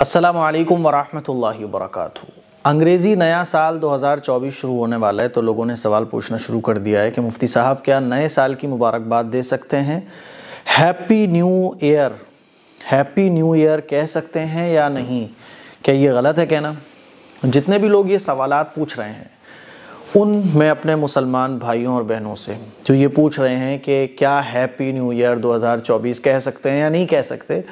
असलकम वरहमल वर्क अंग्रेज़ी नया साल 2024 शुरू होने वाला है तो लोगों ने सवाल पूछना शुरू कर दिया है कि मुफ्ती साहब क्या नए साल की मुबारकबाद दे सकते हैं happy new year happy new year कह सकते हैं या नहीं क्या ये गलत है कहना जितने भी लोग ये सवाल पूछ रहे हैं उन मैं अपने मुसलमान भाइयों और बहनों से जो ये पूछ रहे हैं कि क्या हैप्पी न्यू ईयर 2024 कह सकते हैं या नहीं कह सकते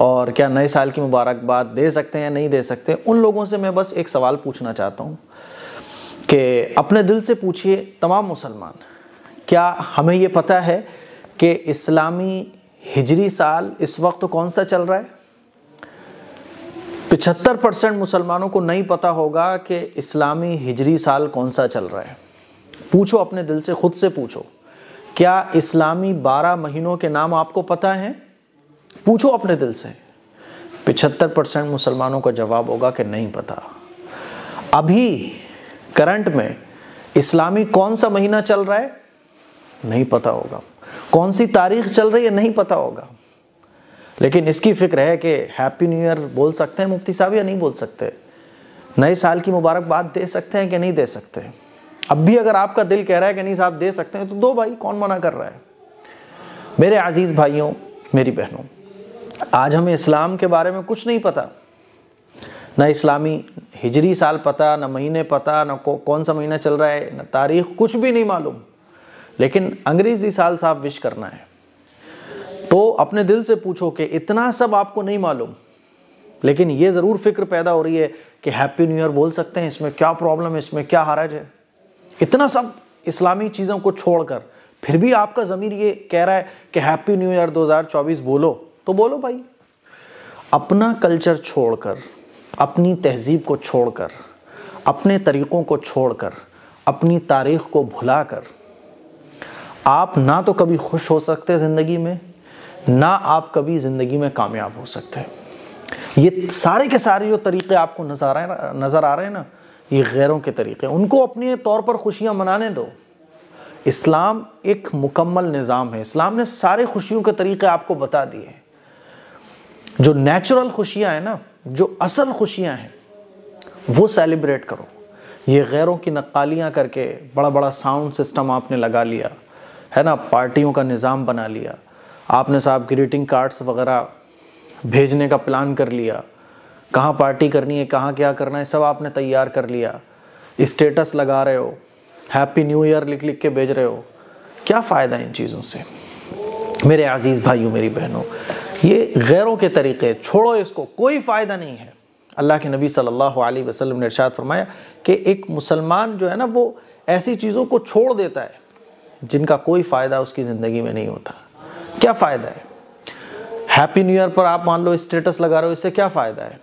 और क्या नए साल की मुबारकबाद दे सकते हैं नहीं दे सकते उन लोगों से मैं बस एक सवाल पूछना चाहता हूँ कि अपने दिल से पूछिए तमाम मुसलमान क्या हमें ये पता है कि इस्लामी हिजरी साल इस वक्त कौन सा चल रहा है पिछहत्तर परसेंट मुसलमानों को नहीं पता होगा कि इस्लामी हिजरी साल कौन सा चल रहा है पूछो अपने दिल से ख़ुद से पूछो क्या इस्लामी बारह महीनों के नाम आपको पता हैं पूछो अपने दिल से पिछहत्तर परसेंट मुसलमानों का जवाब होगा कि नहीं पता अभी करंट में इस्लामी कौन सा महीना चल रहा है नहीं पता होगा कौन सी तारीख चल रही है नहीं पता होगा लेकिन इसकी फिक्र है कि हैप्पी न्यू ईयर बोल सकते हैं मुफ्ती साहब या नहीं बोल सकते नए साल की मुबारकबाद दे सकते हैं कि नहीं दे सकते अब भी अगर आपका दिल कह रहा है कि नहीं साहब दे सकते हैं तो दो भाई कौन मना कर रहा है मेरे आज़ीज़ भाइयों मेरी बहनों आज हमें इस्लाम के बारे में कुछ नहीं पता ना इस्लामी हिजरी साल पता ना महीने पता ना को, कौन सा महीना चल रहा है ना तारीख कुछ भी नहीं मालूम लेकिन अंग्रेज़ी साल साफ विश करना है तो अपने दिल से पूछो कि इतना सब आपको नहीं मालूम लेकिन ये ज़रूर फिक्र पैदा हो रही है कि हैप्पी न्यू ईयर बोल सकते हैं इसमें क्या प्रॉब्लम है इसमें क्या हरज है इतना सब इस्लामी चीज़ों को छोड़कर फिर भी आपका ज़मीर ये कह रहा है कि हैप्पी न्यू ईयर 2024 बोलो तो बोलो भाई अपना कल्चर छोड़कर अपनी तहजीब को छोड़कर अपने तरीक़ों को छोड़कर अपनी तारीख को भुलाकर आप ना तो कभी खुश हो सकते ज़िंदगी में ना आप कभी ज़िंदगी में कामयाब हो सकते ये सारे के सारे जो तरीक़े आपको नज़र आ नज़र आ रहे हैं ना ये गैरों के तरीक़े उनको अपने तौर पर खुशियाँ मनाने दो इस्लाम एक मुकम्मल निज़ाम है इस्लाम ने सारे खुशियों के तरीक़े आपको बता दिए जो नेचुरल खुशियाँ हैं ना जो असल खुशियाँ हैं वो सेलिब्रेट करो ये गैरों की नक्कालियाँ करके बड़ा बड़ा साउंड सिस्टम आपने लगा लिया है ना पार्टियों का निज़ाम बना लिया आपने साहब ग्रीटिंग कार्ड्स वगैरह भेजने का प्लान कर लिया कहाँ पार्टी करनी है कहाँ क्या करना है सब आपने तैयार कर लिया स्टेटस लगा रहे हो हैप्पी न्यू ईयर लिख लिख के भेज रहे हो क्या फ़ायदा इन चीज़ों से मेरे अजीज़ भाइयों मेरी बहनों ये गैरों के तरीक़े छोड़ो इसको कोई फ़ायदा नहीं है अल्लाह के नबी सल्लल्लाहु अलैहि वसल्लम ने इरशाद फरमाया कि एक मुसलमान जो है ना वो ऐसी चीज़ों को छोड़ देता है जिनका कोई फ़ायदा उसकी ज़िंदगी में नहीं होता क्या फ़ायदा है हैप्पी न्यू ईयर पर आप मान लो स्टेटस लगा रहे हो इससे क्या फ़ायदा है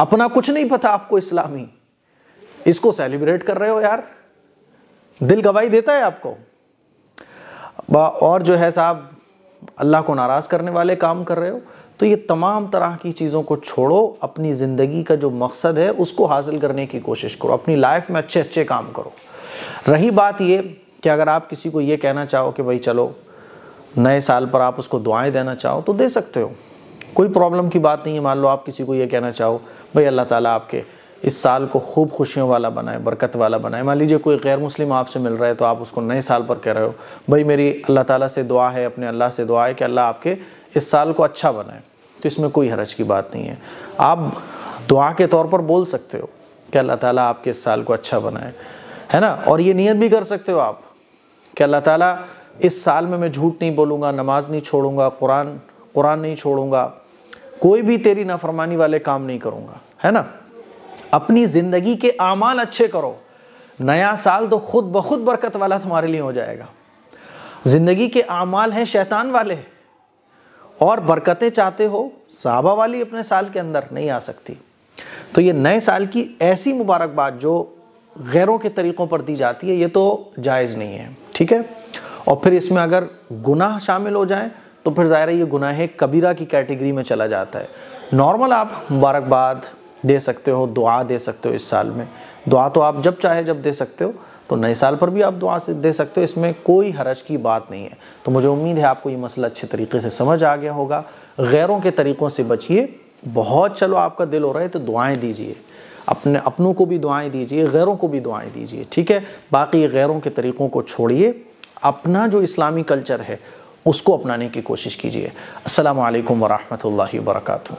अपना कुछ नहीं पता आपको इस्लामी इसको सेलिब्रेट कर रहे हो यार दिल गवाही देता है आपको और जो है साहब अल्लाह को नाराज़ करने वाले काम कर रहे हो तो ये तमाम तरह की चीज़ों को छोड़ो अपनी ज़िंदगी का जो मकसद है उसको हासिल करने की कोशिश करो अपनी लाइफ में अच्छे अच्छे काम करो रही बात ये कि अगर आप किसी को ये कहना चाहो कि भाई चलो नए साल पर आप उसको दुआएं देना चाहो तो दे सकते हो कोई प्रॉब्लम की बात नहीं है मान लो आप किसी को ये कहना चाहो भाई अल्लाह ताला आपके इस साल को खूब खुशियों वाला बनाए बरकत वाला बनाए मान लीजिए कोई गैर मुस्लिम आपसे मिल रहा है तो आप उसको नए साल पर कह रहे हो भाई मेरी अल्लाह ताला से दुआ है अपने अल्लाह से दुआ है कि अल्लाह आपके इस साल को अच्छा बनाए तो इसमें कोई हरज की बात नहीं है आप दुआ के तौर पर बोल सकते हो कि अल्लाह ताला आपके इस साल को अच्छा बनाए है ना और ये नीयत भी कर सकते हो आप कि अल्लाह ताला इस साल में मैं झूठ नहीं बोलूँगा नमाज नहीं छोड़ूंगा कुरान कुरान नहीं छोड़ूंगा कोई भी तेरी नाफरमानी वाले काम नहीं करूँगा है ना अपनी ज़िंदगी के आमाल अच्छे करो नया साल तो खुद ब खुद बरकत वाला तुम्हारे लिए हो जाएगा ज़िंदगी के आमाल हैं शैतान वाले और बरकतें चाहते हो साबा वाली अपने साल के अंदर नहीं आ सकती तो ये नए साल की ऐसी मुबारकबाद जो गैरों के तरीक़ों पर दी जाती है ये तो जायज़ नहीं है ठीक है और फिर इसमें अगर गुनाह शामिल हो जाए तो फिर ज़ाहिर है ये गुनाह कबीरा की कैटेगरी में चला जाता है नॉर्मल आप मुबारकबाद दे सकते हो दुआ दे सकते हो इस साल में दुआ तो आप जब चाहे जब दे सकते हो तो नए साल पर भी आप दुआ से दे सकते हो इसमें कोई हरज की बात नहीं है तो मुझे उम्मीद है आपको ये मसला अच्छे तरीके से समझ आ गया होगा गैरों के तरीक़ों से बचिए बहुत चलो आपका दिल हो रहा है तो दुआएँ दीजिए अपने अपनों को भी दुआएँ दीजिए गैरों को भी दुआएँ दीजिए ठीक है बाकी गैरों के तरीक़ों को छोड़िए अपना जो इस्लामी कल्चर है उसको अपनाने की कोशिश कीजिए असल वरहमल वर्का